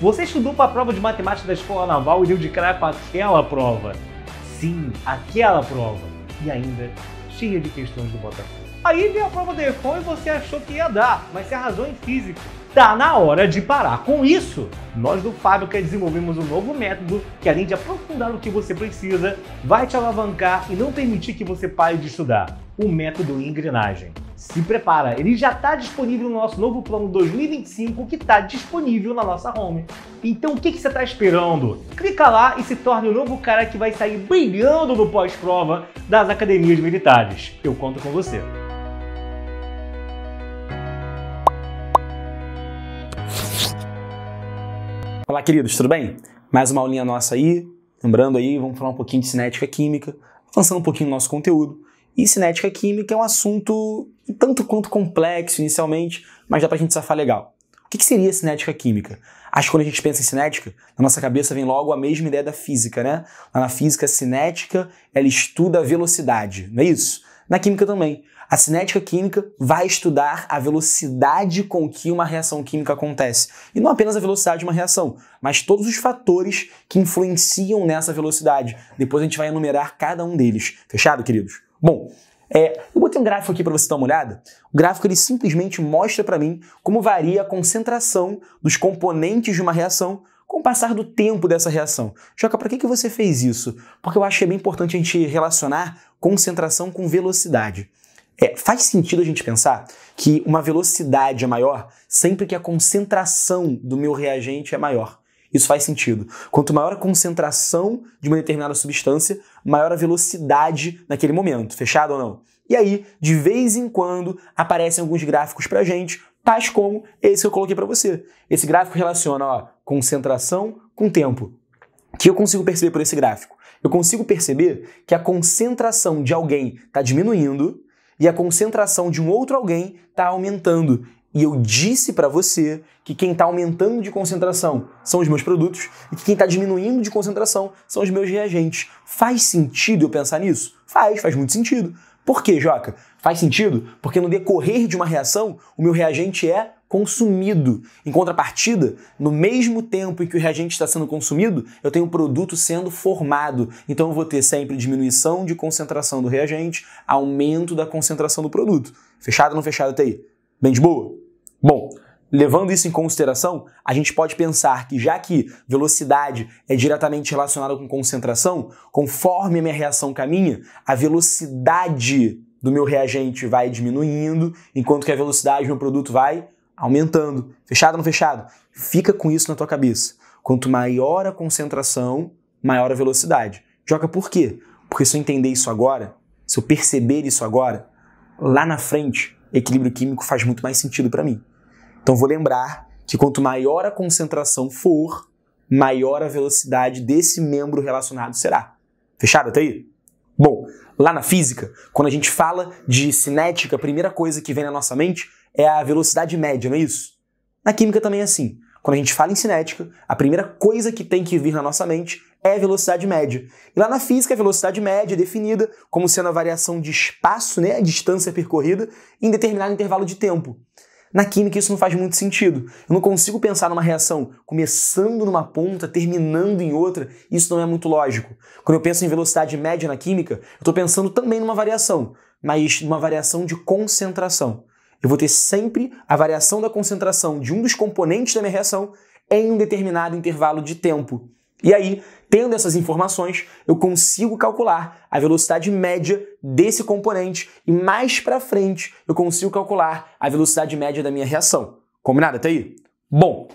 Você estudou para a prova de matemática da escola naval e deu de cara com aquela prova. Sim, aquela prova. E ainda cheia de questões do Botafogo. Aí veio a prova do EFON e você achou que ia dar, mas se arrasou em física está na hora de parar com isso! Nós do Fábrica desenvolvemos um novo método que, além de aprofundar o que você precisa, vai te alavancar e não permitir que você pare de estudar. O método engrenagem. Se prepara, ele já está disponível no nosso novo plano 2025 que está disponível na nossa home. Então o que, que você está esperando? Clica lá e se torne o novo cara que vai sair brilhando no pós-prova das academias militares. Eu conto com você. Olá, queridos, tudo bem? Mais uma aulinha nossa aí. Lembrando aí, vamos falar um pouquinho de cinética química, avançando um pouquinho o nosso conteúdo. E cinética química é um assunto tanto quanto complexo inicialmente, mas dá pra gente safar legal. O que seria cinética química? Acho que quando a gente pensa em cinética, na nossa cabeça vem logo a mesma ideia da física, né? Lá na física, a cinética, ela estuda a velocidade, não é isso? Na química também. A cinética química vai estudar a velocidade com que uma reação química acontece. E não apenas a velocidade de uma reação, mas todos os fatores que influenciam nessa velocidade. Depois a gente vai enumerar cada um deles. Fechado, queridos? Bom, é, eu botei um gráfico aqui para você dar uma olhada. O gráfico ele simplesmente mostra para mim como varia a concentração dos componentes de uma reação com o passar do tempo dessa reação. Joca, para que, que você fez isso? Porque eu acho que é bem importante a gente relacionar concentração com velocidade. É, faz sentido a gente pensar que uma velocidade é maior sempre que a concentração do meu reagente é maior. Isso faz sentido. Quanto maior a concentração de uma determinada substância, maior a velocidade naquele momento. Fechado ou não? E aí, de vez em quando, aparecem alguns gráficos pra gente, tais como esse que eu coloquei para você. Esse gráfico relaciona ó, concentração com tempo. O que eu consigo perceber por esse gráfico? Eu consigo perceber que a concentração de alguém está diminuindo e a concentração de um outro alguém está aumentando. E eu disse para você que quem está aumentando de concentração são os meus produtos e que quem está diminuindo de concentração são os meus reagentes. Faz sentido eu pensar nisso? Faz, faz muito sentido. Por quê, Joca? Faz sentido porque no decorrer de uma reação, o meu reagente é consumido. Em contrapartida, no mesmo tempo em que o reagente está sendo consumido, eu tenho o produto sendo formado. Então eu vou ter sempre diminuição de concentração do reagente, aumento da concentração do produto. Fechado ou não fechado até aí? Bem de boa? Bom, Levando isso em consideração, a gente pode pensar que, já que velocidade é diretamente relacionada com concentração, conforme a minha reação caminha, a velocidade do meu reagente vai diminuindo, enquanto que a velocidade do meu produto vai aumentando. Fechado ou não fechado? Fica com isso na tua cabeça. Quanto maior a concentração, maior a velocidade. Joga por quê? Porque se eu entender isso agora, se eu perceber isso agora, lá na frente, equilíbrio químico faz muito mais sentido para mim. Então vou lembrar que quanto maior a concentração for, maior a velocidade desse membro relacionado será. Fechado até aí? Bom, lá na física, quando a gente fala de cinética, a primeira coisa que vem na nossa mente é a velocidade média, não é isso? Na química também é assim. Quando a gente fala em cinética, a primeira coisa que tem que vir na nossa mente é velocidade média. E lá na física, a velocidade média é definida como sendo a variação de espaço, né, a distância percorrida, em determinado intervalo de tempo. Na química isso não faz muito sentido. Eu não consigo pensar numa reação começando numa ponta, terminando em outra. Isso não é muito lógico. Quando eu penso em velocidade média na química, eu estou pensando também numa variação, mas numa variação de concentração eu vou ter sempre a variação da concentração de um dos componentes da minha reação em um determinado intervalo de tempo. E aí, tendo essas informações, eu consigo calcular a velocidade média desse componente e mais para frente eu consigo calcular a velocidade média da minha reação. Combinado até aí? Bom,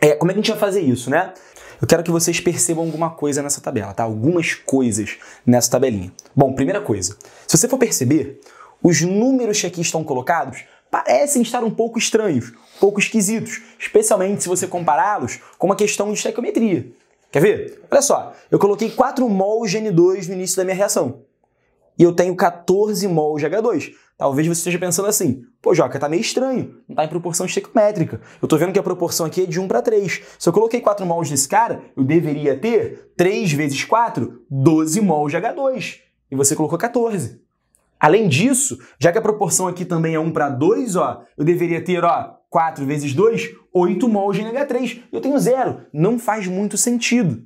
é, como é que a gente vai fazer isso, né? Eu quero que vocês percebam alguma coisa nessa tabela, tá? Algumas coisas nessa tabelinha. Bom, primeira coisa, se você for perceber, os números que aqui estão colocados parecem estar um pouco estranhos, um pouco esquisitos, especialmente se você compará-los com uma questão de estequiometria. Quer ver? Olha só, eu coloquei 4 mols de N2 no início da minha reação. E eu tenho 14 mols de H2. Talvez você esteja pensando assim, pô, Joca, tá meio estranho, não tá em proporção estequiométrica. Eu tô vendo que a proporção aqui é de 1 para 3. Se eu coloquei 4 mols desse cara, eu deveria ter 3 vezes 4, 12 mols de H2. E você colocou 14. Além disso, já que a proporção aqui também é 1 para 2, ó, eu deveria ter ó, 4 vezes 2, 8 mols de NH3. Eu tenho zero. Não faz muito sentido.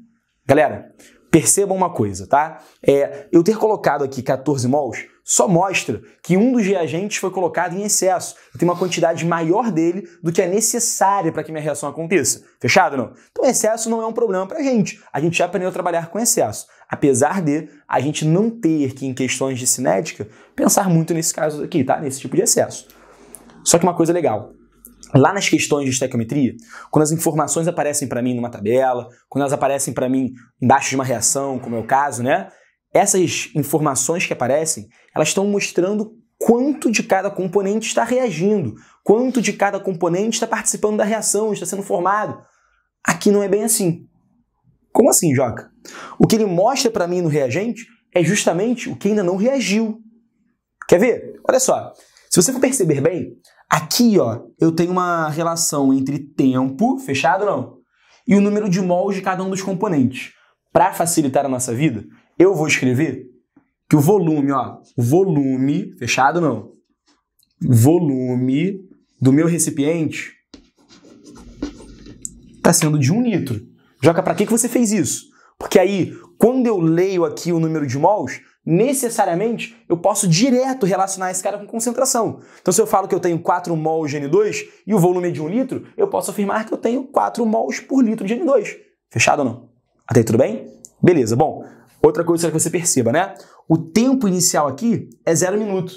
Galera, percebam uma coisa, tá? É, eu ter colocado aqui 14 mols só mostra que um dos reagentes foi colocado em excesso e tem uma quantidade maior dele do que é necessária para que minha reação aconteça. Fechado não? Então excesso não é um problema para a gente. A gente já aprendeu a trabalhar com excesso, apesar de a gente não ter que em questões de cinética pensar muito nesse caso aqui, tá? Nesse tipo de excesso. Só que uma coisa legal, Lá nas questões de estequiometria, quando as informações aparecem para mim numa tabela, quando elas aparecem para mim embaixo de uma reação, como é o caso, né? essas informações que aparecem, elas estão mostrando quanto de cada componente está reagindo, quanto de cada componente está participando da reação, está sendo formado. Aqui não é bem assim. Como assim, Joca? O que ele mostra para mim no reagente é justamente o que ainda não reagiu. Quer ver? Olha só. Se você for perceber bem, aqui ó, eu tenho uma relação entre tempo, fechado não? E o número de mols de cada um dos componentes. Para facilitar a nossa vida, eu vou escrever que o volume, ó, o volume, fechado não, volume do meu recipiente está sendo de um litro. Joca, para que, que você fez isso? Porque aí, quando eu leio aqui o número de mols, necessariamente eu posso direto relacionar esse cara com concentração. Então, se eu falo que eu tenho 4 mols de N2 e o volume é de 1 litro, eu posso afirmar que eu tenho 4 mols por litro de N2. Fechado ou não? Até aí, tudo bem? Beleza. Bom, Outra coisa que você perceba, né? O tempo inicial aqui é zero minuto.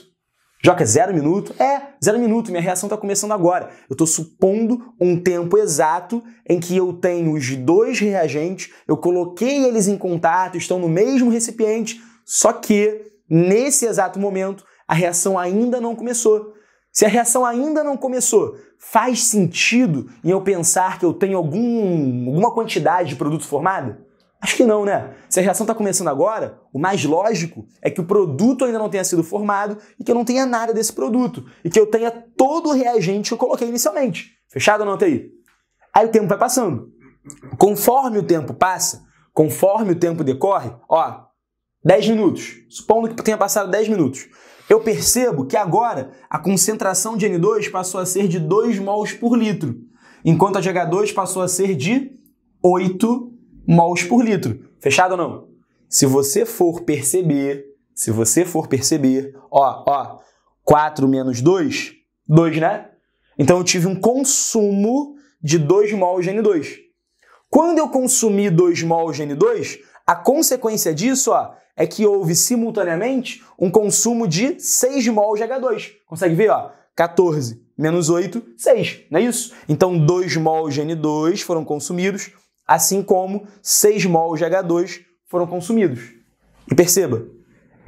Joca, é zero minuto? É, zero minuto, minha reação está começando agora. Eu estou supondo um tempo exato em que eu tenho os dois reagentes, eu coloquei eles em contato, estão no mesmo recipiente, só que nesse exato momento a reação ainda não começou. Se a reação ainda não começou, faz sentido em eu pensar que eu tenho algum, alguma quantidade de produto formado? Acho que não, né? Se a reação está começando agora, o mais lógico é que o produto ainda não tenha sido formado e que eu não tenha nada desse produto e que eu tenha todo o reagente que eu coloquei inicialmente. Fechado ou não, TI? Aí o tempo vai passando. Conforme o tempo passa, conforme o tempo decorre, ó, 10 minutos. Supondo que tenha passado 10 minutos. Eu percebo que agora a concentração de N2 passou a ser de 2 mols por litro, enquanto a de H2 passou a ser de 8 mols por litro. Fechado ou não? Se você for perceber, se você for perceber, ó, ó, 4 menos 2, 2, né? Então eu tive um consumo de 2 mols de N2. Quando eu consumi 2 mols de N2, a consequência disso ó, é que houve simultaneamente um consumo de 6 mols de H2. Consegue ver? Ó? 14 menos 8, 6, não é isso? Então 2 mols de N2 foram consumidos, assim como 6 mols de H2 foram consumidos. E perceba,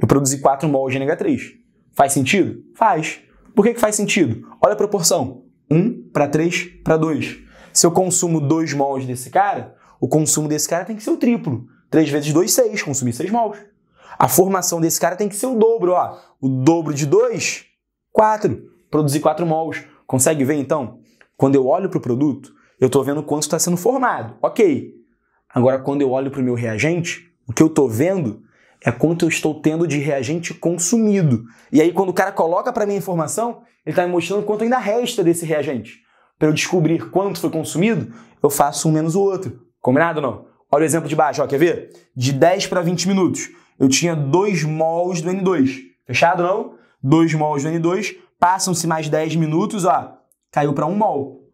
eu produzi 4 mols de NH3. Faz sentido? Faz. Por que, que faz sentido? Olha a proporção: 1 para 3 para 2. Se eu consumo 2 mols desse cara, o consumo desse cara tem que ser o triplo. 3 vezes 2, 6. Consumir 6 mols. A formação desse cara tem que ser o dobro, ó. O dobro de 2, 4. Produzi 4 mols. Consegue ver então? Quando eu olho para o produto, eu estou vendo quanto está sendo formado. Ok. Agora, quando eu olho para o meu reagente, o que eu estou vendo é quanto eu estou tendo de reagente consumido. E aí, quando o cara coloca para mim a informação, ele está me mostrando quanto ainda resta desse reagente. Para eu descobrir quanto foi consumido, eu faço um menos o outro. Combinado ou não? Olha o exemplo de baixo, ó, quer ver? De 10 para 20 minutos, eu tinha 2 mols do N2. Fechado não? 2 mols do N2, passam-se mais 10 minutos, ó, caiu para 1 mol.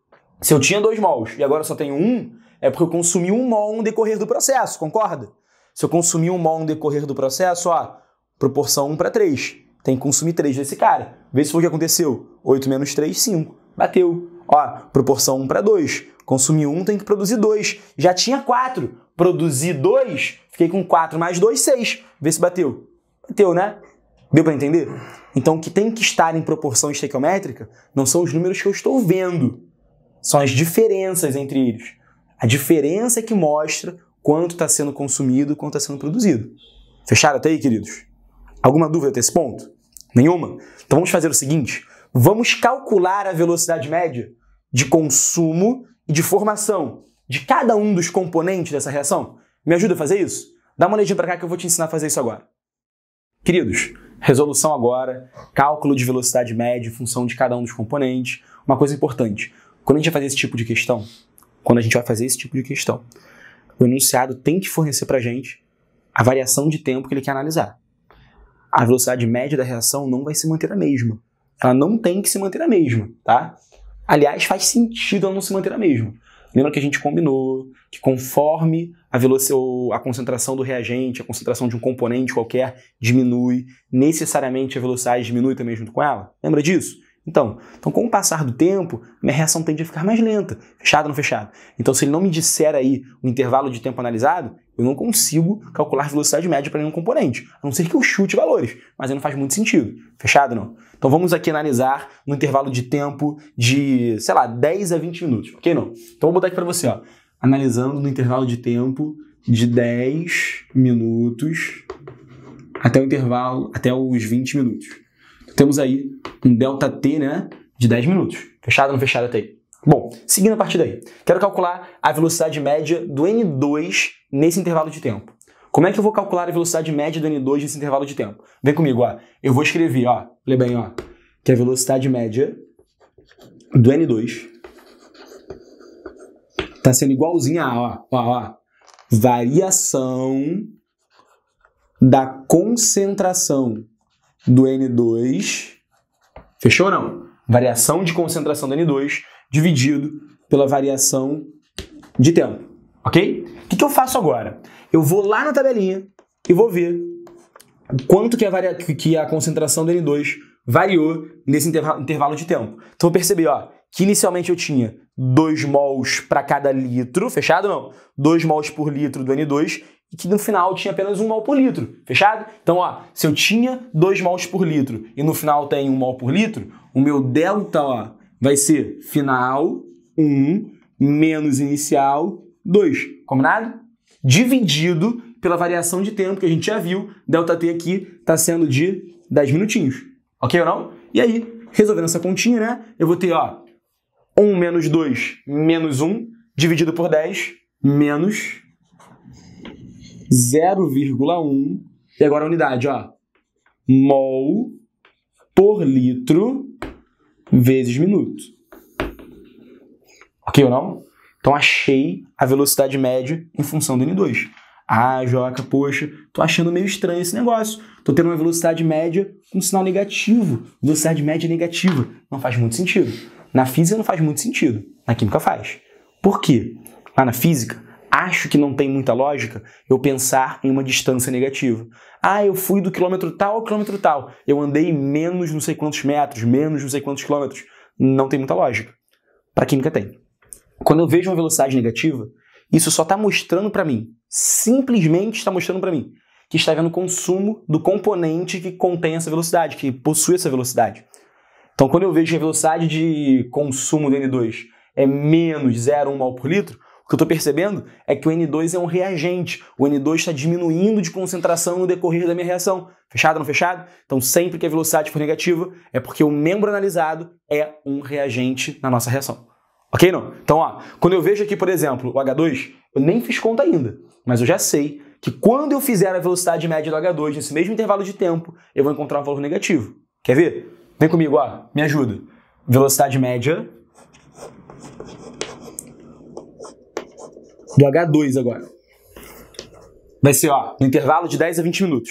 Se eu tinha dois mols e agora só tenho um, é porque eu consumi um mol no decorrer do processo, concorda? Se eu consumir um mol no decorrer do processo, ó, proporção 1 para 3. Tem que consumir 3 desse cara. Vê se foi o que aconteceu. 8 menos 3, 5. Bateu. Ó, proporção 1 para 2. Consumi 1, tem que produzir 2. Já tinha 4. Produzi 2, fiquei com 4 mais 2, 6. Vê se bateu. Bateu, né? Deu para entender? Então, o que tem que estar em proporção estequiométrica não são os números que eu estou vendo são as diferenças entre eles. A diferença é que mostra quanto está sendo consumido e quanto está sendo produzido. Fecharam até aí, queridos? Alguma dúvida até esse ponto? Nenhuma? Então vamos fazer o seguinte: vamos calcular a velocidade média de consumo e de formação de cada um dos componentes dessa reação. Me ajuda a fazer isso? Dá uma olhadinha para cá que eu vou te ensinar a fazer isso agora. Queridos, resolução agora, cálculo de velocidade média em função de cada um dos componentes. Uma coisa importante: quando a gente vai fazer esse tipo de questão, quando a gente vai fazer esse tipo de questão, o enunciado tem que fornecer para a gente a variação de tempo que ele quer analisar. A velocidade média da reação não vai se manter a mesma. Ela não tem que se manter a mesma, tá? Aliás, faz sentido ela não se manter a mesma. Lembra que a gente combinou que conforme a, a concentração do reagente, a concentração de um componente qualquer diminui, necessariamente a velocidade diminui também junto com ela? Lembra disso? Então, então, com o passar do tempo, minha reação tende a ficar mais lenta, fechado ou não fechado. Então, se ele não me disser aí o intervalo de tempo analisado, eu não consigo calcular velocidade média para nenhum componente, a não ser que eu chute valores, mas aí não faz muito sentido, fechado não? Então vamos aqui analisar no intervalo de tempo de, sei lá, 10 a 20 minutos, ok não? Então vou botar aqui para você, ó, analisando no intervalo de tempo de 10 minutos até o intervalo, até os 20 minutos temos aí um ΔT né, de 10 minutos. Fechado ou não fechado até aí? Bom, seguindo a partir daí, quero calcular a velocidade média do N2 nesse intervalo de tempo. Como é que eu vou calcular a velocidade média do N2 nesse intervalo de tempo? Vem comigo, ó. Eu vou escrever, ó, lê bem, ó, que a velocidade média do N2 tá sendo igualzinha a, ó, ó, ó, variação da concentração do N2, fechou ou não? Variação de concentração do N2 dividido pela variação de tempo, ok? O que, que eu faço agora? Eu vou lá na tabelinha e vou ver quanto que a, varia... que a concentração do N2 variou nesse interva... intervalo de tempo. Então eu percebi, ó, que inicialmente eu tinha 2 mols para cada litro, fechado não? 2 mols por litro do N2 e que no final tinha apenas um mol por litro, fechado? Então, ó, se eu tinha dois mols por litro e no final tem um mol por litro, o meu delta ó, vai ser final 1 menos inicial 2, combinado? Dividido pela variação de tempo que a gente já viu, delta t aqui está sendo de 10 minutinhos, ok ou não? E aí, resolvendo essa continha, né, eu vou ter ó, 1 menos 2 menos 1 dividido por 10 menos 0,1. E agora a unidade, ó. Mol por litro vezes minuto. Ok ou não? Então achei a velocidade média em função do N2. Ah, Joca, poxa, tô achando meio estranho esse negócio. Tô tendo uma velocidade média com sinal negativo. Velocidade média negativa. Não faz muito sentido. Na física não faz muito sentido. Na química faz. Por quê? Lá na física, acho que não tem muita lógica eu pensar em uma distância negativa. Ah, eu fui do quilômetro tal ao quilômetro tal. Eu andei menos não sei quantos metros, menos não sei quantos quilômetros. Não tem muita lógica. Para química tem. Quando eu vejo uma velocidade negativa, isso só está mostrando para mim, simplesmente está mostrando para mim, que está havendo consumo do componente que contém essa velocidade, que possui essa velocidade. Então, quando eu vejo que a velocidade de consumo do N2 é menos 0,1 mol por litro, o que eu estou percebendo é que o N2 é um reagente. O N2 está diminuindo de concentração no decorrer da minha reação. Fechado ou não fechado? Então, sempre que a velocidade for negativa, é porque o membro analisado é um reagente na nossa reação. Ok, não? Então, ó, quando eu vejo aqui, por exemplo, o H2, eu nem fiz conta ainda, mas eu já sei que quando eu fizer a velocidade média do H2 nesse mesmo intervalo de tempo, eu vou encontrar um valor negativo. Quer ver? Vem comigo, ó, me ajuda. Velocidade média do H2 agora. Vai ser, ó, um intervalo de 10 a 20 minutos.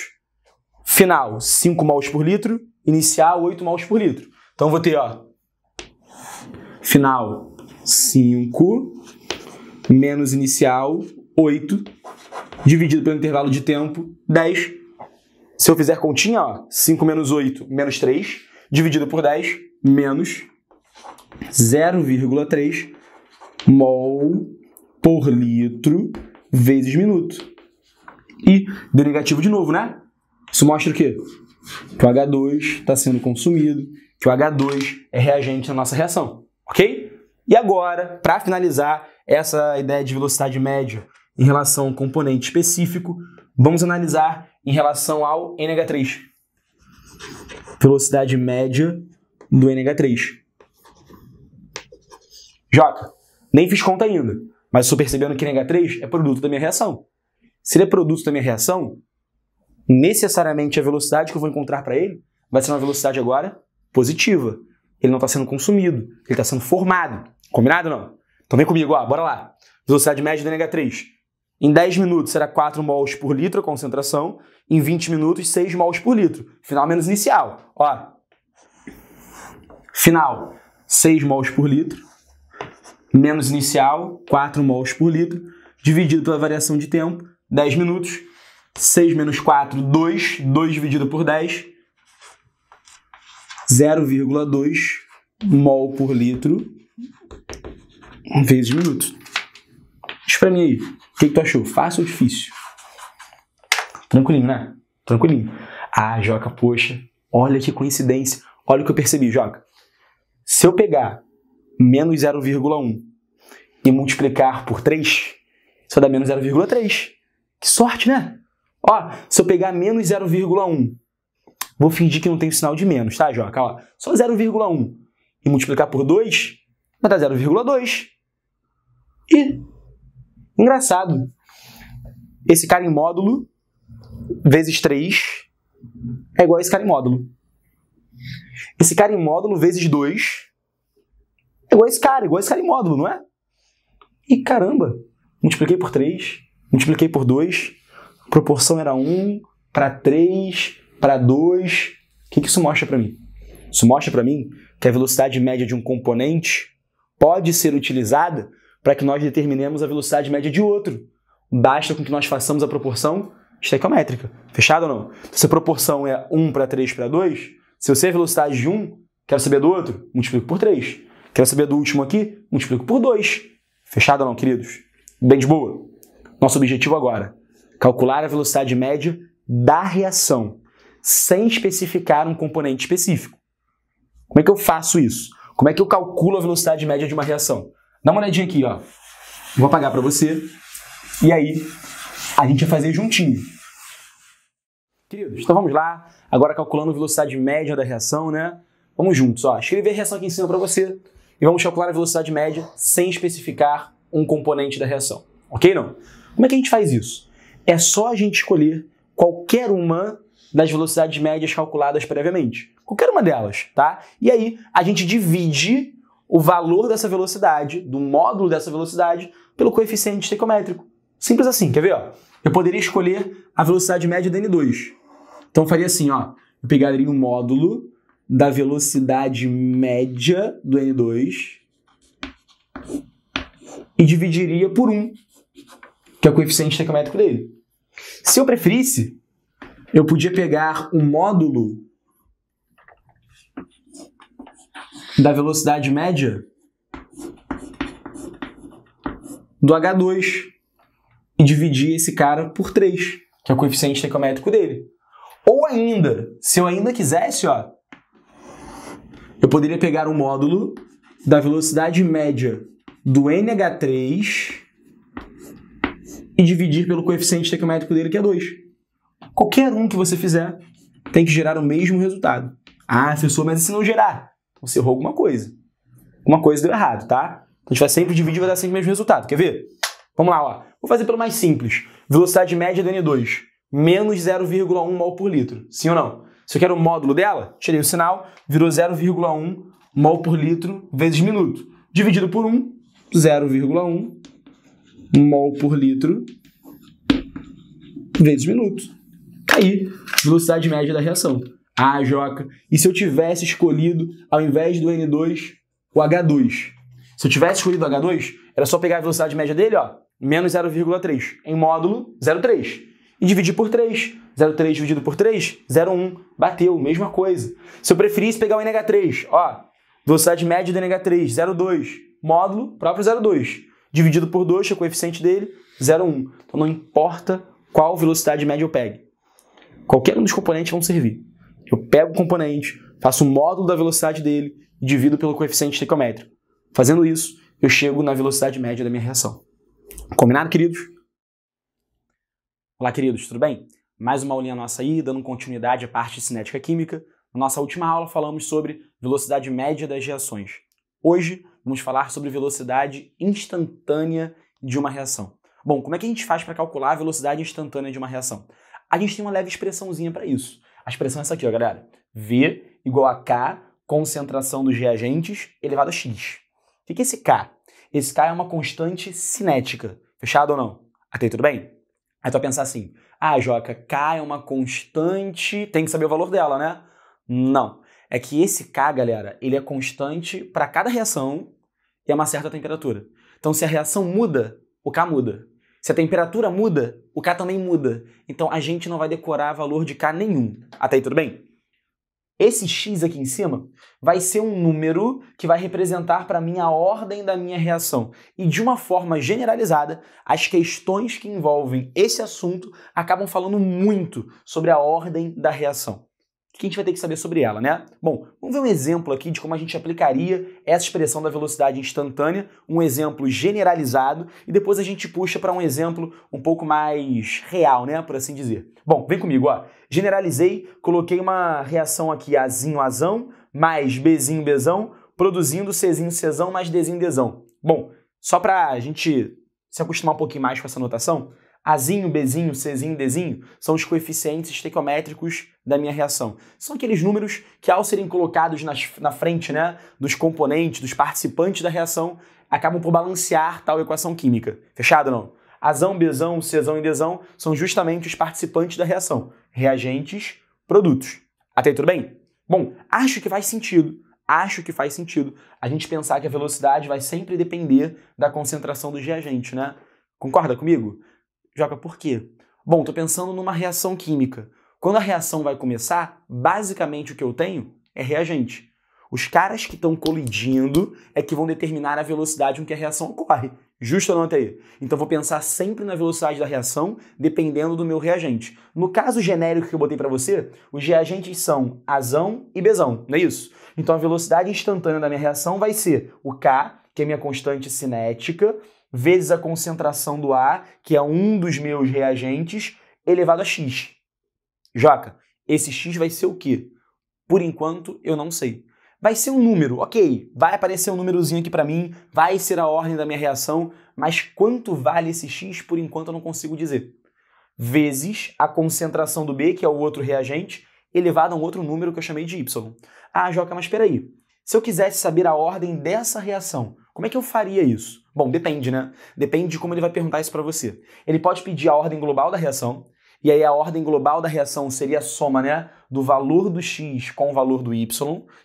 Final, 5 mols por litro. Inicial, 8 mols por litro. Então vou ter, ó, final 5 menos inicial 8 dividido pelo intervalo de tempo 10. Se eu fizer continha, ó, 5 menos 8 menos 3 dividido por 10 menos 0,3 mol por litro vezes minuto. E deu negativo de novo, né? Isso mostra o quê? Que o H2 está sendo consumido, que o H2 é reagente na nossa reação, ok? E agora, para finalizar essa ideia de velocidade média em relação a um componente específico, vamos analisar em relação ao NH3. Velocidade média do NH3. Joca, nem fiz conta ainda, mas estou percebendo que nh 3 é produto da minha reação. Se ele é produto da minha reação, necessariamente a velocidade que eu vou encontrar para ele vai ser uma velocidade agora positiva. Ele não está sendo consumido, ele está sendo formado. Combinado não? Então vem comigo, ó, bora lá. Velocidade média de nh 3. Em 10 minutos será 4 mols por litro a concentração, em 20 minutos 6 mols por litro. Final menos inicial. Ó. Final 6 mols por litro menos inicial, 4 mols por litro, dividido pela variação de tempo, 10 minutos. 6 menos 4, 2. 2 dividido por 10, 0,2 mol por litro vezes minuto. Diz pra mim aí, o que, que tu achou? Fácil ou difícil? Tranquilinho, né? Tranquilinho. Ah, Joca, poxa, olha que coincidência. Olha o que eu percebi, Joca. Se eu pegar menos 0,1 e multiplicar por 3, isso vai dar menos 0,3. Que sorte, né? Ó, se eu pegar menos 0,1, vou fingir que não tem sinal de menos, tá, Joca? Ó, só 0,1 e multiplicar por 2, vai dar 0,2. E, engraçado, esse cara em módulo vezes 3 é igual a esse cara em módulo. Esse cara em módulo vezes 2 é igual esse cara, igual esse cara em módulo, não é? E caramba, multipliquei por 3, multipliquei por 2, proporção era 1 para 3 para 2. O que, que isso mostra para mim? Isso mostra para mim que a velocidade média de um componente pode ser utilizada para que nós determinemos a velocidade média de outro. Basta com que nós façamos a proporção estequiométrica. Fechado ou não? Se a proporção é 1 para 3 para 2, se eu sei a velocidade de um, quero saber do outro, multiplico por 3. Quer saber do último aqui? Multiplico por 2. Fechado ou não, queridos? Bem de boa. Nosso objetivo agora: calcular a velocidade média da reação, sem especificar um componente específico. Como é que eu faço isso? Como é que eu calculo a velocidade média de uma reação? Dá uma olhadinha aqui, ó. Vou apagar para você. E aí, a gente vai fazer juntinho. Queridos, então vamos lá. Agora calculando a velocidade média da reação, né? Vamos juntos, ó. escrever a reação aqui em cima para você e vamos calcular a velocidade média sem especificar um componente da reação. Ok, não? Como é que a gente faz isso? É só a gente escolher qualquer uma das velocidades médias calculadas previamente. Qualquer uma delas, tá? E aí a gente divide o valor dessa velocidade, do módulo dessa velocidade, pelo coeficiente estequiométrico. Simples assim, quer ver? Eu poderia escolher a velocidade média da N2. Então eu faria assim, ó. Eu pegaria o módulo da velocidade média do N2 e dividiria por 1, que é o coeficiente estequiométrico dele. Se eu preferisse, eu podia pegar o módulo da velocidade média do H2 e dividir esse cara por 3, que é o coeficiente estequiométrico dele. Ou ainda, se eu ainda quisesse, ó, eu poderia pegar o módulo da velocidade média do NH3 e dividir pelo coeficiente estequiométrico dele, que é 2. Qualquer um que você fizer tem que gerar o mesmo resultado. Ah, professor, mas e se não gerar? Então você errou alguma coisa. Alguma coisa deu errado, tá? Então, a gente vai sempre dividir e vai dar sempre o mesmo resultado. Quer ver? Vamos lá, ó. Vou fazer pelo mais simples. Velocidade média do N2, menos 0,1 mol por litro. Sim ou não? Se eu quero o módulo dela, tirei o sinal, virou 0,1 mol por litro vezes minuto. Dividido por 1, 0,1 mol por litro vezes minuto. Tá aí, velocidade média da reação. Ah, Joca, e se eu tivesse escolhido, ao invés do N2, o H2? Se eu tivesse escolhido o H2, era só pegar a velocidade média dele, ó, menos 0,3. Em módulo, 0,3 e dividir por 3. 0,3 dividido por 3, 0,1. Bateu, mesma coisa. Se eu preferisse pegar o NH3, ó, velocidade média do NH3, 0,2. Módulo, próprio 0,2. Dividido por 2, que é o coeficiente dele, 0,1. Então não importa qual velocidade média eu pegue. Qualquer um dos componentes vão servir. Eu pego o componente, faço o módulo da velocidade dele e divido pelo coeficiente estequiométrico. Fazendo isso, eu chego na velocidade média da minha reação. Combinado, queridos? Olá, queridos, tudo bem? Mais uma aulinha nossa aí, dando continuidade à parte de cinética química. Na nossa última aula falamos sobre velocidade média das reações. Hoje vamos falar sobre velocidade instantânea de uma reação. Bom, como é que a gente faz para calcular a velocidade instantânea de uma reação? A gente tem uma leve expressãozinha para isso. A expressão é essa aqui, ó, galera. V igual a K, concentração dos reagentes, elevado a X. O que é esse K? Esse K é uma constante cinética. Fechado ou não? Até aí, tudo bem? Aí tu vai pensar assim: ah, Joca, K é uma constante, tem que saber o valor dela, né? Não. É que esse K, galera, ele é constante para cada reação e a é uma certa temperatura. Então, se a reação muda, o K muda. Se a temperatura muda, o K também muda. Então, a gente não vai decorar valor de K nenhum. Até aí, tudo bem? Esse x aqui em cima vai ser um número que vai representar para mim a ordem da minha reação. E de uma forma generalizada, as questões que envolvem esse assunto acabam falando muito sobre a ordem da reação. O que a gente vai ter que saber sobre ela, né? Bom, vamos ver um exemplo aqui de como a gente aplicaria essa expressão da velocidade instantânea, um exemplo generalizado, e depois a gente puxa para um exemplo um pouco mais real, né? Por assim dizer. Bom, vem comigo, ó. Generalizei, coloquei uma reação aqui Azinho, Azão, mais Bzinho, Bezão, produzindo Czinho, cesão mais Dzinho, desão. Bom, só para a gente se acostumar um pouquinho mais com essa notação, Azinho, Bzinho, Czinho, Dzinho são os coeficientes estequiométricos da minha reação. São aqueles números que, ao serem colocados nas, na frente né, dos componentes, dos participantes da reação, acabam por balancear tal equação química. Fechado não? Azão, Bzão, Czão e Dzão são justamente os participantes da reação. Reagentes, produtos. Até aí tudo bem? Bom, acho que faz sentido acho que faz sentido a gente pensar que a velocidade vai sempre depender da concentração dos reagentes, né? Concorda comigo? joga por quê? Bom, estou pensando numa reação química. Quando a reação vai começar, basicamente o que eu tenho é reagente. Os caras que estão colidindo é que vão determinar a velocidade com que a reação ocorre. Justo nota aí. Então vou pensar sempre na velocidade da reação, dependendo do meu reagente. No caso genérico que eu botei para você, os reagentes são azão e besão, não é isso? Então a velocidade instantânea da minha reação vai ser o K, que é minha constante cinética, vezes a concentração do A, que é um dos meus reagentes, elevado a X. Joca, esse X vai ser o quê? Por enquanto, eu não sei. Vai ser um número, ok. Vai aparecer um númerozinho aqui para mim, vai ser a ordem da minha reação, mas quanto vale esse X, por enquanto eu não consigo dizer. Vezes a concentração do B, que é o outro reagente, elevado a um outro número que eu chamei de Y. Ah, Joca, mas peraí. Se eu quisesse saber a ordem dessa reação, como é que eu faria isso? Bom, depende, né? Depende de como ele vai perguntar isso para você. Ele pode pedir a ordem global da reação, e aí a ordem global da reação seria a soma, né, do valor do x com o valor do y.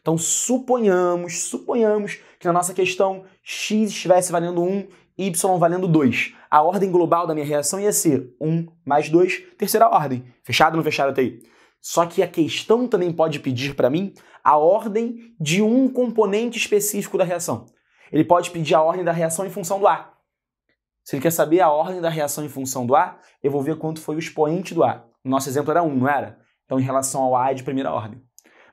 Então suponhamos, suponhamos que na nossa questão x estivesse valendo 1, y valendo 2. A ordem global da minha reação ia ser 1 mais 2, terceira ordem. Fechado ou não fechado até aí? Só que a questão também pode pedir para mim a ordem de um componente específico da reação. Ele pode pedir a ordem da reação em função do A. Se ele quer saber a ordem da reação em função do A, eu vou ver quanto foi o expoente do A. Nosso exemplo era 1, não era? Então, em relação ao A é de primeira ordem.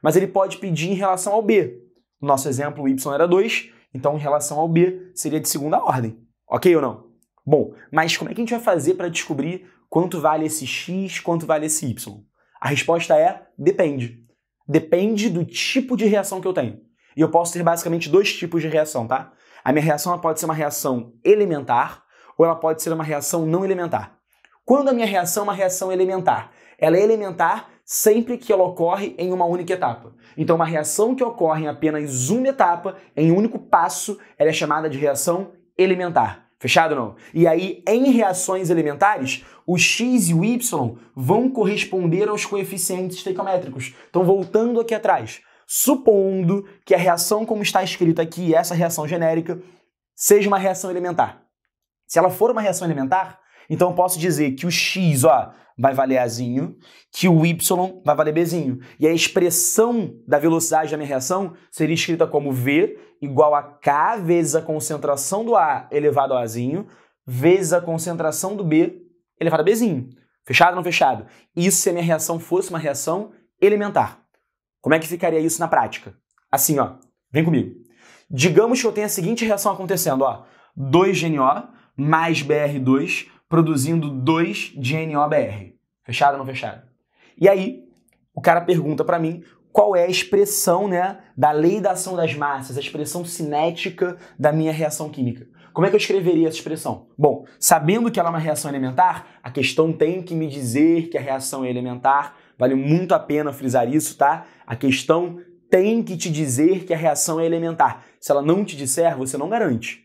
Mas ele pode pedir em relação ao B. Nosso exemplo, o Y era 2, então em relação ao B seria de segunda ordem. Ok ou não? Bom, mas como é que a gente vai fazer para descobrir quanto vale esse X, quanto vale esse Y? A resposta é depende. Depende do tipo de reação que eu tenho. E eu posso ter basicamente dois tipos de reação, tá? A minha reação pode ser uma reação elementar ou ela pode ser uma reação não elementar. Quando a minha reação é uma reação elementar, ela é elementar sempre que ela ocorre em uma única etapa. Então, uma reação que ocorre em apenas uma etapa, em um único passo, ela é chamada de reação elementar. Fechado não? E aí, em reações elementares, o x e o y vão corresponder aos coeficientes estequiométricos. Então, voltando aqui atrás, supondo que a reação como está escrita aqui, essa reação genérica, seja uma reação elementar. Se ela for uma reação elementar, então eu posso dizer que o x ó, vai valer azinho, que o y vai valer bzinho. E a expressão da velocidade da minha reação seria escrita como v igual a k vezes a concentração do a elevado a azinho, vezes a concentração do b elevado a bzinho. Fechado ou não fechado? Isso se a minha reação fosse uma reação elementar. Como é que ficaria isso na prática? Assim, ó, vem comigo. Digamos que eu tenha a seguinte reação acontecendo, ó. 2GNO mais BR2 produzindo 2 GNOBR. Fechado ou não fechado? E aí, o cara pergunta para mim qual é a expressão né, da lei da ação das massas, a expressão cinética da minha reação química. Como é que eu escreveria essa expressão? Bom, sabendo que ela é uma reação elementar, a questão tem que me dizer que a reação é elementar, Vale muito a pena frisar isso, tá? A questão tem que te dizer que a reação é elementar. Se ela não te disser, você não garante.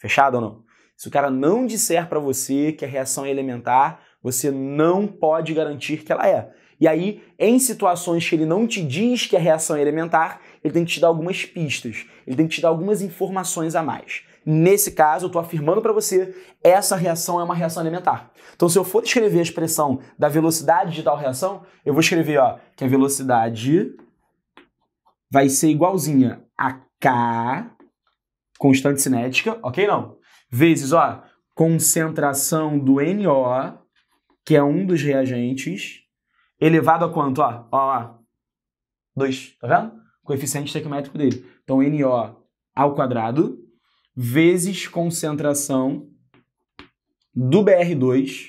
Fechado ou não? Se o cara não disser para você que a reação é elementar, você não pode garantir que ela é. E aí, em situações que ele não te diz que a reação é elementar, ele tem que te dar algumas pistas, ele tem que te dar algumas informações a mais. Nesse caso, eu estou afirmando para você, essa reação é uma reação elementar. Então, se eu for escrever a expressão da velocidade de tal reação, eu vou escrever ó, que a velocidade vai ser igualzinha a K, constante cinética, ok não? Vezes, ó, concentração do NO, que é um dos reagentes, elevado a quanto? Ó, ó, ó 2, tá vendo? Coeficiente estequimétrico dele. Então, NO ao quadrado vezes concentração do BR2,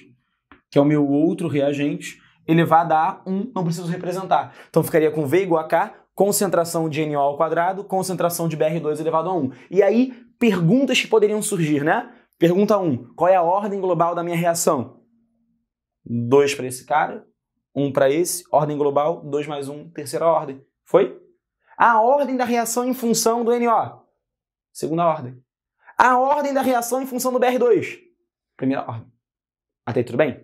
que é o meu outro reagente, elevado a 1, não preciso representar. Então ficaria com V igual a K, concentração de NO ao quadrado, concentração de BR2 elevado a 1. E aí, perguntas que poderiam surgir, né? Pergunta 1, qual é a ordem global da minha reação? 2 para esse cara, 1 para esse, ordem global, 2 mais 1, terceira ordem. Foi? A ordem da reação em função do NO. Segunda ordem. A ordem da reação em função do BR2. Primeira ordem. Até aí tudo bem?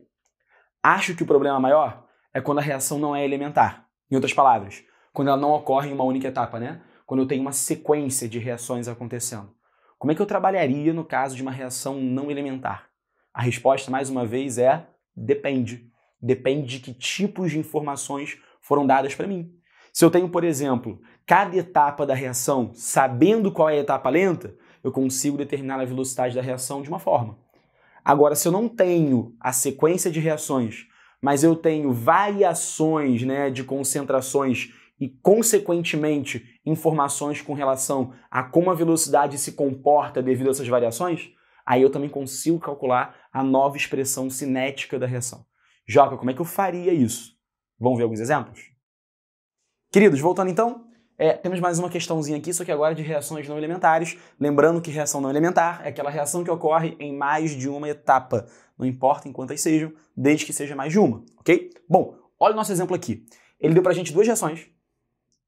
Acho que o problema maior é quando a reação não é elementar. Em outras palavras, quando ela não ocorre em uma única etapa, né? Quando eu tenho uma sequência de reações acontecendo. Como é que eu trabalharia no caso de uma reação não elementar? A resposta, mais uma vez, é depende. Depende de que tipos de informações foram dadas para mim. Se eu tenho, por exemplo, cada etapa da reação sabendo qual é a etapa lenta, eu consigo determinar a velocidade da reação de uma forma. Agora, se eu não tenho a sequência de reações, mas eu tenho variações né, de concentrações e, consequentemente, informações com relação a como a velocidade se comporta devido a essas variações, aí eu também consigo calcular a nova expressão cinética da reação. Joca, como é que eu faria isso? Vamos ver alguns exemplos? Queridos, voltando então, é, temos mais uma questãozinha aqui, só que agora de reações não elementares. Lembrando que reação não elementar é aquela reação que ocorre em mais de uma etapa. Não importa em quantas sejam, desde que seja mais de uma, ok? Bom, olha o nosso exemplo aqui. Ele deu pra gente duas reações,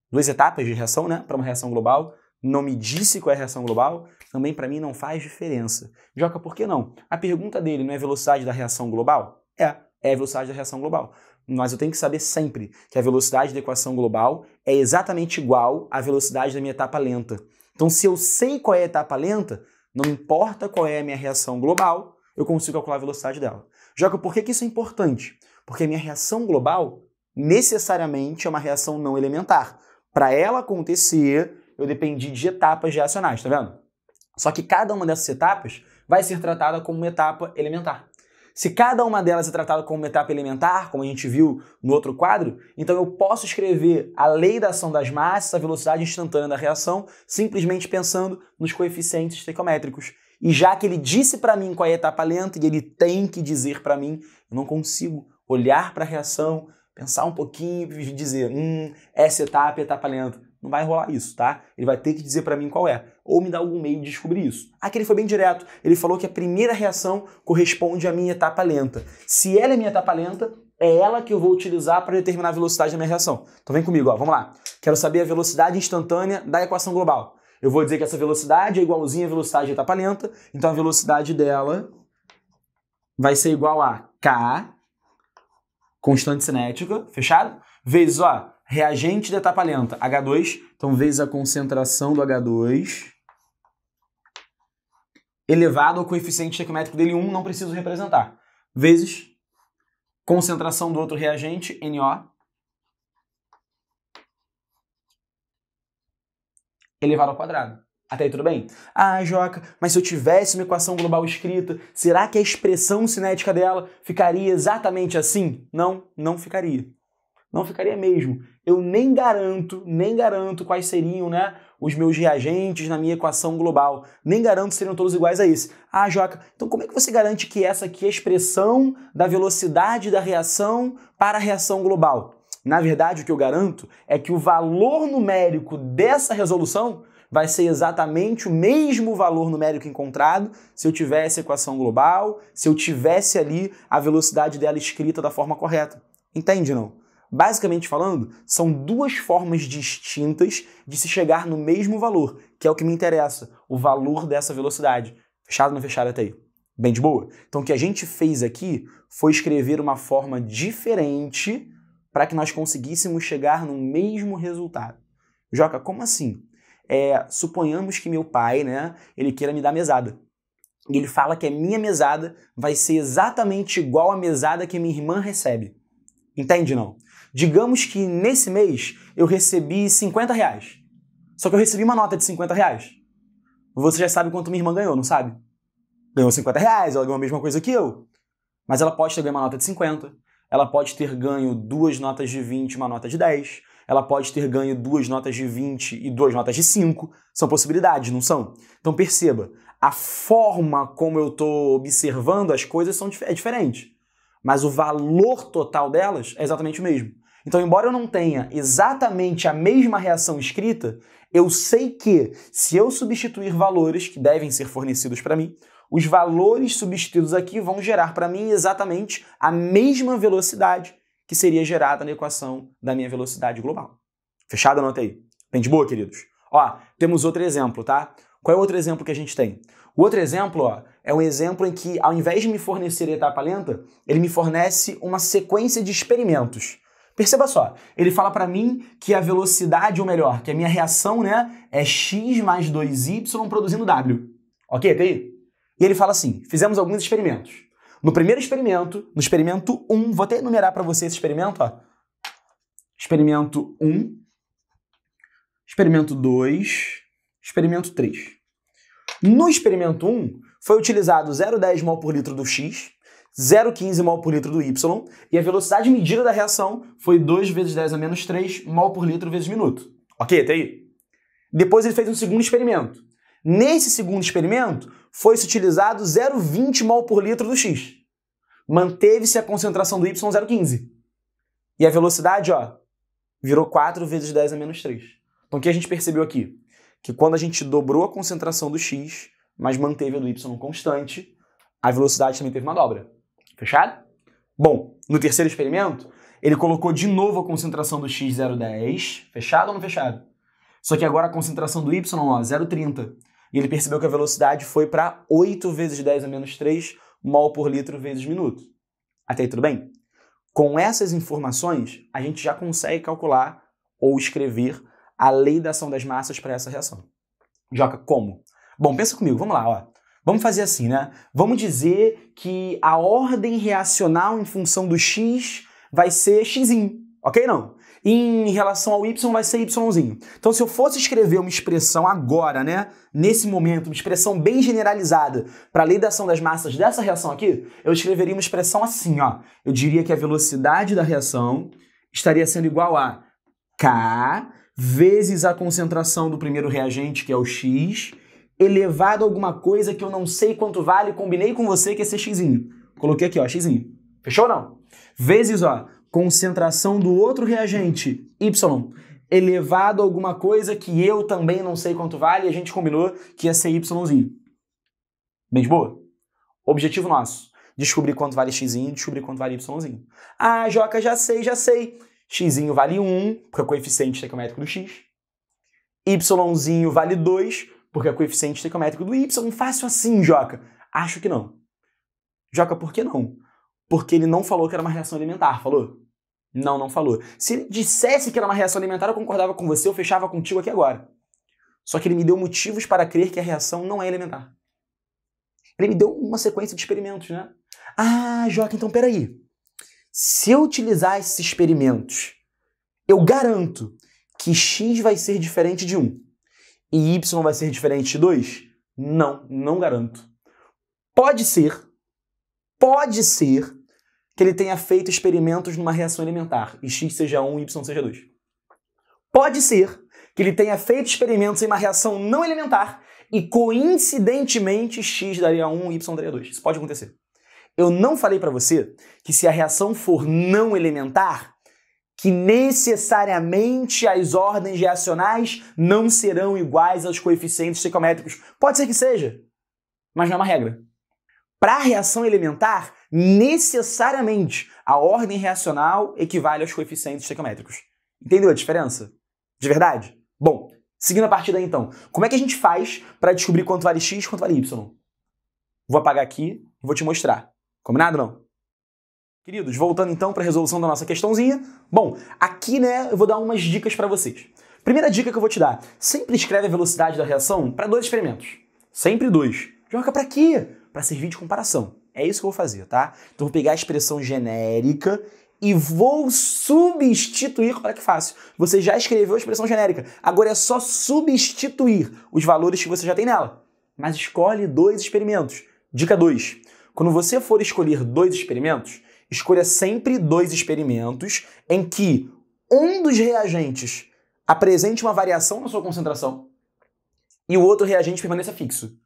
duas etapas de reação, né? Para uma reação global. Não me disse qual é a reação global, também para mim não faz diferença. Joca, por que não? A pergunta dele não é velocidade da reação global? É, é a velocidade da reação global mas eu tenho que saber sempre que a velocidade da equação global é exatamente igual à velocidade da minha etapa lenta. Então, se eu sei qual é a etapa lenta, não importa qual é a minha reação global, eu consigo calcular a velocidade dela. Joga, por que, que isso é importante? Porque a minha reação global necessariamente é uma reação não elementar. Para ela acontecer, eu dependi de etapas reacionais, tá vendo? Só que cada uma dessas etapas vai ser tratada como uma etapa elementar. Se cada uma delas é tratada como uma etapa elementar, como a gente viu no outro quadro, então eu posso escrever a lei da ação das massas, a velocidade instantânea da reação, simplesmente pensando nos coeficientes estequiométricos. E já que ele disse para mim qual é a etapa lenta e ele tem que dizer para mim, eu não consigo olhar para a reação, pensar um pouquinho e dizer, hum, essa etapa é etapa lenta. Não vai rolar isso, tá? Ele vai ter que dizer para mim qual é, ou me dar algum meio de descobrir isso. Aqui ah, ele foi bem direto. Ele falou que a primeira reação corresponde à minha etapa lenta. Se ela é minha etapa lenta, é ela que eu vou utilizar para determinar a velocidade da minha reação. Então vem comigo, ó, vamos lá. Quero saber a velocidade instantânea da equação global. Eu vou dizer que essa velocidade é igualzinha à velocidade da etapa lenta, então a velocidade dela vai ser igual a k, constante cinética, fechado? Vezes, ó, reagente de etapa lenta, H2, então vezes a concentração do H2 elevado ao coeficiente estequiométrico dele 1, não preciso representar, vezes concentração do outro reagente, NO, elevado ao quadrado. Até aí tudo bem? Ah, Joca, mas se eu tivesse uma equação global escrita, será que a expressão cinética dela ficaria exatamente assim? Não, não ficaria. Não ficaria mesmo eu nem garanto, nem garanto quais seriam, né? Os meus reagentes na minha equação global. Nem garanto seriam todos iguais a esse. Ah, Joca, então como é que você garante que essa aqui é a expressão da velocidade da reação para a reação global? Na verdade, o que eu garanto é que o valor numérico dessa resolução vai ser exatamente o mesmo valor numérico encontrado se eu tivesse a equação global, se eu tivesse ali a velocidade dela escrita da forma correta. Entende, não? Basicamente falando, são duas formas distintas de se chegar no mesmo valor, que é o que me interessa, o valor dessa velocidade. Fechado ou não fechado até aí? Bem de boa? Então o que a gente fez aqui foi escrever uma forma diferente para que nós conseguíssemos chegar no mesmo resultado. Joca, como assim? É, suponhamos que meu pai, né, ele queira me dar mesada. E ele fala que a minha mesada vai ser exatamente igual à mesada que minha irmã recebe. Entende não? Digamos que nesse mês eu recebi 50 reais. Só que eu recebi uma nota de 50 reais. Você já sabe quanto minha irmã ganhou, não sabe? Ganhou 50 reais, ela ganhou a mesma coisa que eu. Mas ela pode ter ganho uma nota de 50, ela pode ter ganho duas notas de 20 uma nota de 10, ela pode ter ganho duas notas de 20 e duas notas de 5. São possibilidades, não são? Então perceba, a forma como eu estou observando as coisas são, é diferente mas o valor total delas é exatamente o mesmo. Então, embora eu não tenha exatamente a mesma reação escrita, eu sei que se eu substituir valores que devem ser fornecidos para mim, os valores substituídos aqui vão gerar para mim exatamente a mesma velocidade que seria gerada na equação da minha velocidade global. Fechado a nota aí? Tem de boa, queridos? Ó, temos outro exemplo, tá? Qual é o outro exemplo que a gente tem? O outro exemplo ó, é um exemplo em que, ao invés de me fornecer a etapa lenta, ele me fornece uma sequência de experimentos. Perceba só, ele fala para mim que a velocidade, ou melhor, que a minha reação né, é x mais 2y produzindo w. Ok, até aí? E ele fala assim: fizemos alguns experimentos. No primeiro experimento, no experimento 1, vou até enumerar para você esse experimento. Ó. Experimento 1, experimento 2, experimento 3. No experimento 1, foi utilizado 0,10 mol por litro do X, 0,15 mol por litro do Y, e a velocidade medida da reação foi 2 vezes 10 a menos 3 mol por litro vezes minuto. Ok, até aí? Depois ele fez um segundo experimento. Nesse segundo experimento, foi-se utilizado 0,20 mol por litro do X. Manteve-se a concentração do Y 0,15. E a velocidade, ó, virou 4 vezes 10 a menos 3. Então o que a gente percebeu aqui? que quando a gente dobrou a concentração do X, mas manteve a do Y constante, a velocidade também teve uma dobra. Fechado? Bom, no terceiro experimento, ele colocou de novo a concentração do X 0,10, fechado ou não fechado? Só que agora a concentração do Y, 0,30. E ele percebeu que a velocidade foi para 8 vezes 10 a menos 3 mol por litro vezes minuto. Até aí tudo bem? Com essas informações, a gente já consegue calcular ou escrever a lei da ação das massas para essa reação. Joca, como? Bom, pensa comigo, vamos lá, ó. Vamos fazer assim, né? Vamos dizer que a ordem reacional em função do x vai ser x, ok? Não. Em relação ao y vai ser yzinho. Então, se eu fosse escrever uma expressão agora, né? Nesse momento, uma expressão bem generalizada para a lei da ação das massas dessa reação aqui, eu escreveria uma expressão assim, ó. Eu diria que a velocidade da reação estaria sendo igual a k vezes a concentração do primeiro reagente, que é o X, elevado a alguma coisa que eu não sei quanto vale, combinei com você que é esse xzinho. Coloquei aqui, ó, xzinho. Fechou não? Vezes, ó, concentração do outro reagente, Y, elevado a alguma coisa que eu também não sei quanto vale, e a gente combinou que ia ser Yzinho. Bem de boa? Objetivo nosso. Descobrir quanto vale xzinho, descobrir quanto vale yzinho. Ah, Joca, já sei, já sei x vale 1, porque o coeficiente estequiométrico do x. y vale 2, porque é o coeficiente estequiométrico do y. Fácil assim, Joca? Acho que não. Joca, por que não? Porque ele não falou que era uma reação alimentar, falou? Não, não falou. Se ele dissesse que era uma reação alimentar, eu concordava com você, eu fechava contigo aqui agora. Só que ele me deu motivos para crer que a reação não é alimentar. Ele me deu uma sequência de experimentos, né? Ah, Joca, então peraí. Se eu utilizar esses experimentos, eu garanto que x vai ser diferente de 1 e y vai ser diferente de 2? Não, não garanto. Pode ser, pode ser que ele tenha feito experimentos numa reação elementar e x seja 1 e y seja 2. Pode ser que ele tenha feito experimentos em uma reação não elementar e coincidentemente x daria 1 e y daria 2. Isso pode acontecer. Eu não falei para você que se a reação for não elementar, que necessariamente as ordens reacionais não serão iguais aos coeficientes psicométricos. Pode ser que seja, mas não é uma regra. Para a reação elementar, necessariamente a ordem reacional equivale aos coeficientes psicométricos. Entendeu a diferença? De verdade? Bom, seguindo a partir daí então, como é que a gente faz para descobrir quanto vale x e quanto vale y? Vou apagar aqui e vou te mostrar. Combinado não? Queridos, voltando então para a resolução da nossa questãozinha. Bom, aqui né, eu vou dar umas dicas para vocês. Primeira dica que eu vou te dar: sempre escreve a velocidade da reação para dois experimentos. Sempre dois. Joga para quê? Para servir de comparação. É isso que eu vou fazer, tá? Então vou pegar a expressão genérica e vou substituir. Olha que fácil. Você já escreveu a expressão genérica. Agora é só substituir os valores que você já tem nela. Mas escolhe dois experimentos. Dica 2 quando você for escolher dois experimentos, escolha sempre dois experimentos em que um dos reagentes apresente uma variação na sua concentração e o outro reagente permaneça fixo.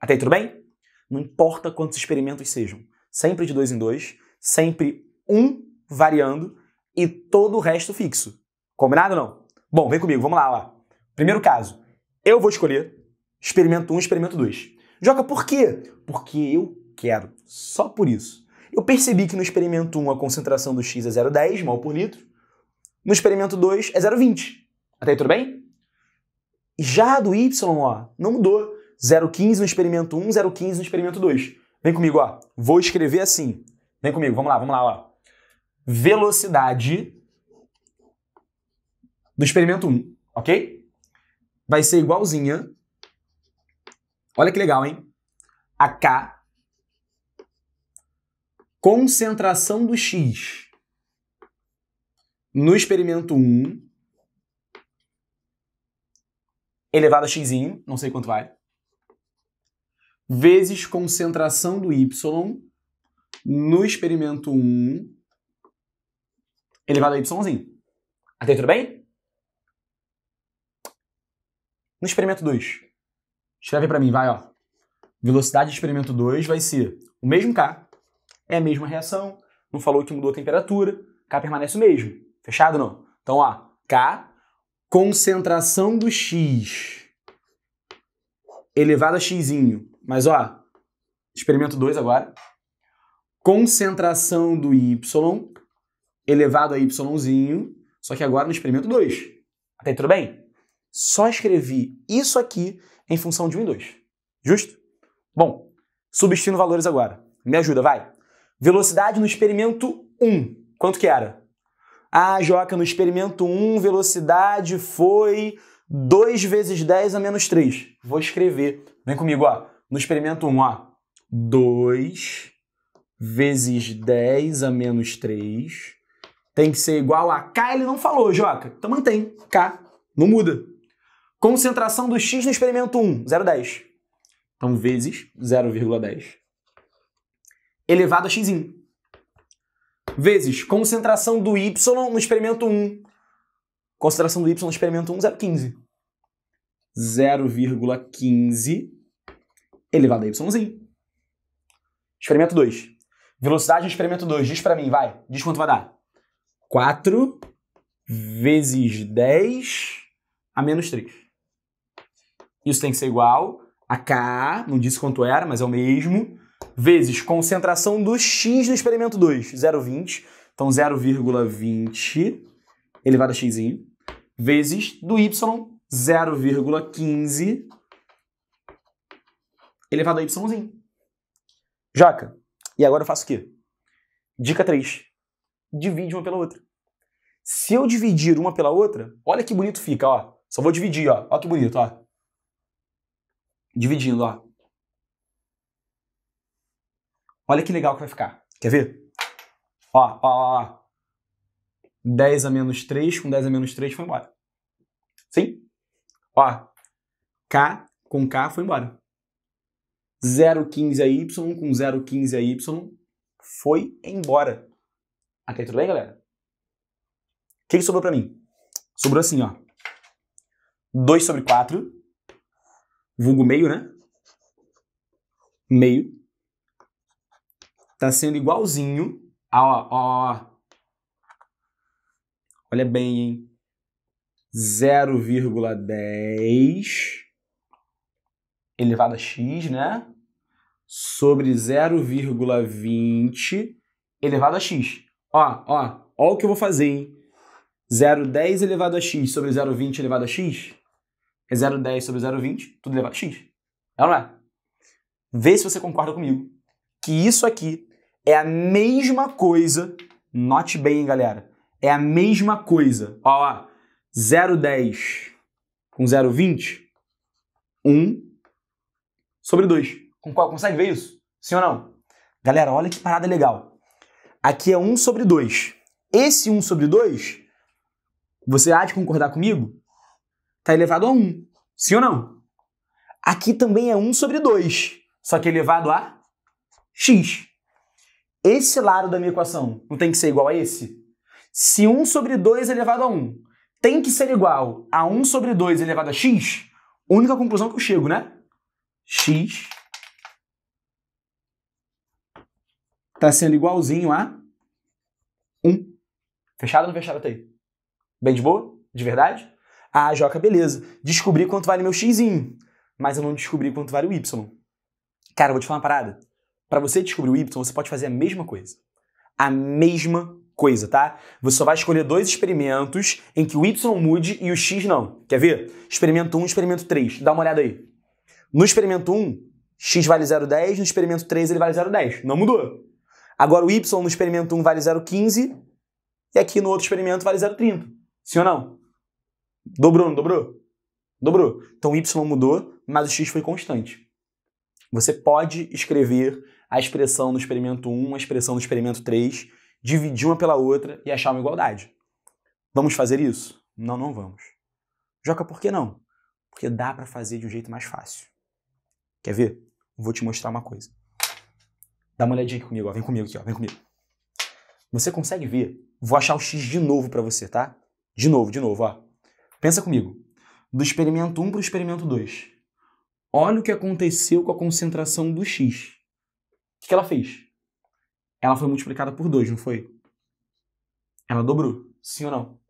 Até aí, tudo bem? Não importa quantos experimentos sejam, sempre de dois em dois, sempre um variando e todo o resto fixo. Combinado ou não? Bom, vem comigo, vamos lá, lá. Primeiro caso, eu vou escolher experimento 1 um, experimento 2. Joca, por quê? Porque eu quero. Só por isso. Eu percebi que no experimento 1 a concentração do X é 0,10 mol por litro. No experimento 2 é 0,20. Até aí tudo bem? Já do Y, ó, não mudou. 0,15 no experimento 1, 0,15 no experimento 2. Vem comigo, ó. Vou escrever assim. Vem comigo, vamos lá, vamos lá, ó. Velocidade do experimento 1, ok? Vai ser igualzinha. Olha que legal, hein? A K concentração do X no experimento 1 elevado a x, não sei quanto vale, vezes concentração do y no experimento 1 elevado a y. Até tudo bem? No experimento 2, escreve para mim, vai, ó. Velocidade do experimento 2 vai ser o mesmo k é a mesma reação, não falou que mudou a temperatura, K permanece o mesmo. Fechado não? Então, ó, K, concentração do X elevado a x. Mas ó, experimento 2 agora. Concentração do y elevado a y, só que agora no experimento 2. Até aí tudo bem? Só escrevi isso aqui em função de 1 e 2. Justo? Bom, substituindo valores agora. Me ajuda, vai. Velocidade no experimento 1, quanto que era? Ah, Joca, no experimento 1, velocidade foi 2 vezes 10 a menos 3. Vou escrever. Vem comigo, ó. No experimento 1, ó. 2 vezes 10 a menos 3 tem que ser igual a K, ele não falou, Joca. Então mantém. K. Não muda. Concentração do X no experimento 1, 0,10. Então, vezes 0,10 elevado a xi, vezes concentração do y no experimento 1. Concentração do y no experimento 1, 0,15. 0,15 elevado a yzinho. Experimento 2. Velocidade no experimento 2. Diz para mim, vai. Diz quanto vai dar. 4 vezes 10 a menos 3. Isso tem que ser igual a k, não disse quanto era, mas é o mesmo, vezes concentração do x no experimento 2, 0,20. Então 0,20 elevado a x, vezes do y, 0,15 elevado a y. Jaca, e agora eu faço o quê? Dica 3. Divide uma pela outra. Se eu dividir uma pela outra, olha que bonito fica, ó. Só vou dividir, ó. Olha que bonito, ó. Dividindo, ó. Olha que legal que vai ficar. Quer ver? Ó, ó, ó. 10 a menos 3, com 10 a menos 3 foi embora. Sim? Ó, K com K foi embora. 0,15 a Y com 0,15 a Y foi embora. Até aí, tudo bem, galera? O que, que sobrou para mim? Sobrou assim, ó. 2 sobre 4, vulgo meio, né? Meio está sendo igualzinho a, a olha bem, hein? 0,10 elevado a x, né? Sobre 0,20 elevado a x. Ó, ó, ó o que eu vou fazer, hein? 0,10 elevado a x sobre 0,20 elevado a x é 0,10 sobre 0,20, tudo elevado a x. É ou não é? Vê se você concorda comigo que isso aqui é a mesma coisa, note bem, hein, galera. É a mesma coisa. Ó lá, 0,10 com 0,20, 1 sobre 2. Com qual? Consegue ver isso? Sim ou não? Galera, olha que parada legal. Aqui é 1 sobre 2. Esse 1 sobre 2, você há de concordar comigo? Está elevado a 1. Sim ou não? Aqui também é 1 sobre 2, só que elevado a x. Esse lado da minha equação não tem que ser igual a esse? Se 1 sobre 2 é elevado a 1 tem que ser igual a 1 sobre 2 é elevado a x, única conclusão que eu chego, né? x está sendo igualzinho a 1. Fechado ou não fechado até aí? Bem de boa? De verdade? Ah, Joca, beleza. Descobri quanto vale meu x, mas eu não descobri quanto vale o y. Cara, eu vou te falar uma parada. Para você descobrir o Y, você pode fazer a mesma coisa. A mesma coisa, tá? Você só vai escolher dois experimentos em que o Y mude e o X não. Quer ver? Experimento 1 experimento 3. Dá uma olhada aí. No experimento 1, X vale 0,10, no experimento 3 ele vale 0,10. Não mudou. Agora o Y no experimento 1 vale 0,15 e aqui no outro experimento vale 0,30. Sim ou não? Dobrou, não dobrou? Dobrou. Então o Y mudou, mas o X foi constante. Você pode escrever a expressão no experimento 1, a expressão no experimento 3, dividir uma pela outra e achar uma igualdade. Vamos fazer isso? Não, não vamos. Joca, por que não? Porque dá para fazer de um jeito mais fácil. Quer ver? Vou te mostrar uma coisa. Dá uma olhadinha aqui comigo, ó. vem comigo aqui, ó. vem comigo. Você consegue ver? Vou achar o x de novo para você, tá? De novo, de novo, ó. Pensa comigo. Do experimento 1 para o experimento 2. Olha o que aconteceu com a concentração do x. O que, que ela fez? Ela foi multiplicada por 2, não foi? Ela dobrou, sim ou não?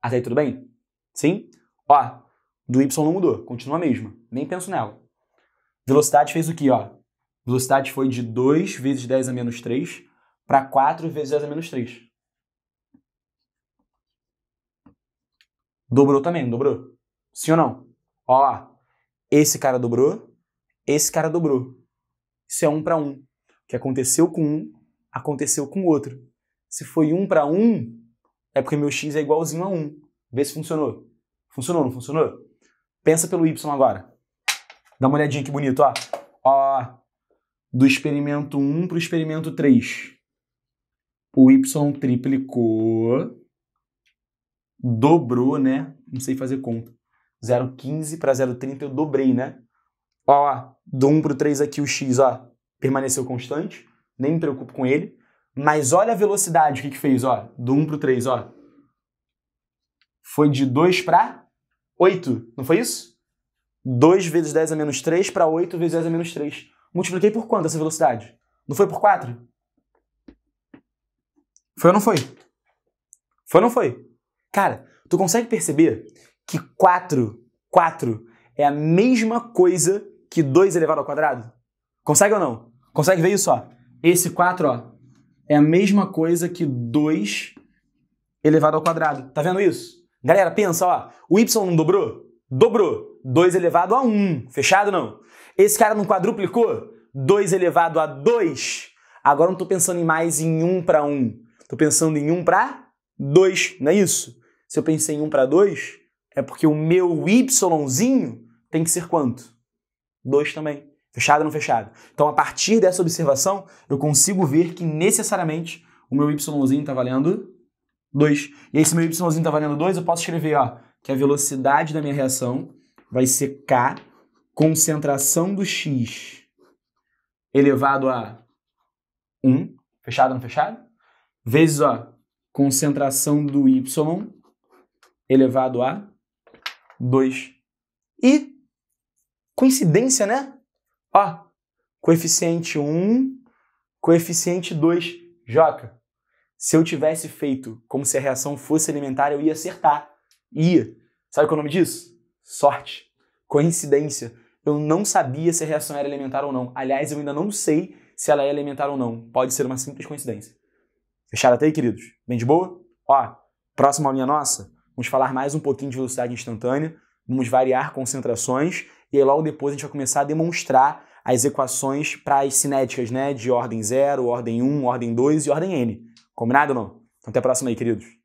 Até aí tudo bem? Sim? Ó, do y não mudou, continua a mesma, nem penso nela. Velocidade fez o que, ó? Velocidade foi de 2 vezes 10 a menos 3 para 4 vezes 10 a menos 3. Dobrou também, dobrou? Sim ou não? Ó, esse cara dobrou, esse cara dobrou. Isso é 1 um para 1. Um que aconteceu com um, aconteceu com o outro. Se foi um para um, é porque meu x é igualzinho a 1. Vê se funcionou. Funcionou, não funcionou? Pensa pelo y agora. Dá uma olhadinha que bonito, ó. Ó, do experimento 1 para o experimento 3. O y triplicou, dobrou, né? Não sei fazer conta. 0,15 para 0,30 eu dobrei, né? Ó, do 1 para o 3 aqui o x, ó permaneceu constante, nem me preocupo com ele. Mas olha a velocidade, o que, que fez, ó, do 1 para o 3, ó. Foi de 2 para 8, não foi isso? 2 vezes 10 a menos 3 para 8 vezes 10 a menos 3. Multipliquei por quanto essa velocidade? Não foi por 4? Foi ou não foi? Foi ou não foi? Cara, tu consegue perceber que 4, 4 é a mesma coisa que 2 elevado ao quadrado? Consegue ou não? Consegue ver isso, ó? Esse 4, ó, é a mesma coisa que 2 elevado ao quadrado. Tá vendo isso? Galera, pensa, ó, o y não dobrou? Dobrou. 2 elevado a 1. Fechado não? Esse cara não quadruplicou? 2 elevado a 2. Agora eu não estou pensando em mais em 1 para 1. Estou pensando em 1 para 2, não é isso? Se eu pensei em 1 para 2, é porque o meu yzinho tem que ser quanto? 2 também. Fechado ou não fechado? Então, a partir dessa observação, eu consigo ver que necessariamente o meu yzinho está valendo 2. E aí, se meu yzinho está valendo 2, eu posso escrever ó, que a velocidade da minha reação vai ser K, concentração do X elevado a 1, um, fechado ou não fechado? Vezes ó, concentração do Y elevado a 2. E coincidência, né? Ó, coeficiente 1, coeficiente 2, Joca. Se eu tivesse feito como se a reação fosse alimentar, eu ia acertar. Ia. Sabe qual é o nome disso? Sorte. Coincidência. Eu não sabia se a reação era alimentar ou não. Aliás, eu ainda não sei se ela é alimentar ou não. Pode ser uma simples coincidência. Fecharam até aí, queridos? Bem de boa? Ó, próxima aulinha nossa, vamos falar mais um pouquinho de velocidade instantânea, vamos variar concentrações e aí logo depois a gente vai começar a demonstrar as equações para as cinéticas, né? De ordem 0, ordem 1, ordem 2 e ordem n. Combinado ou não? Então até a próxima aí, queridos.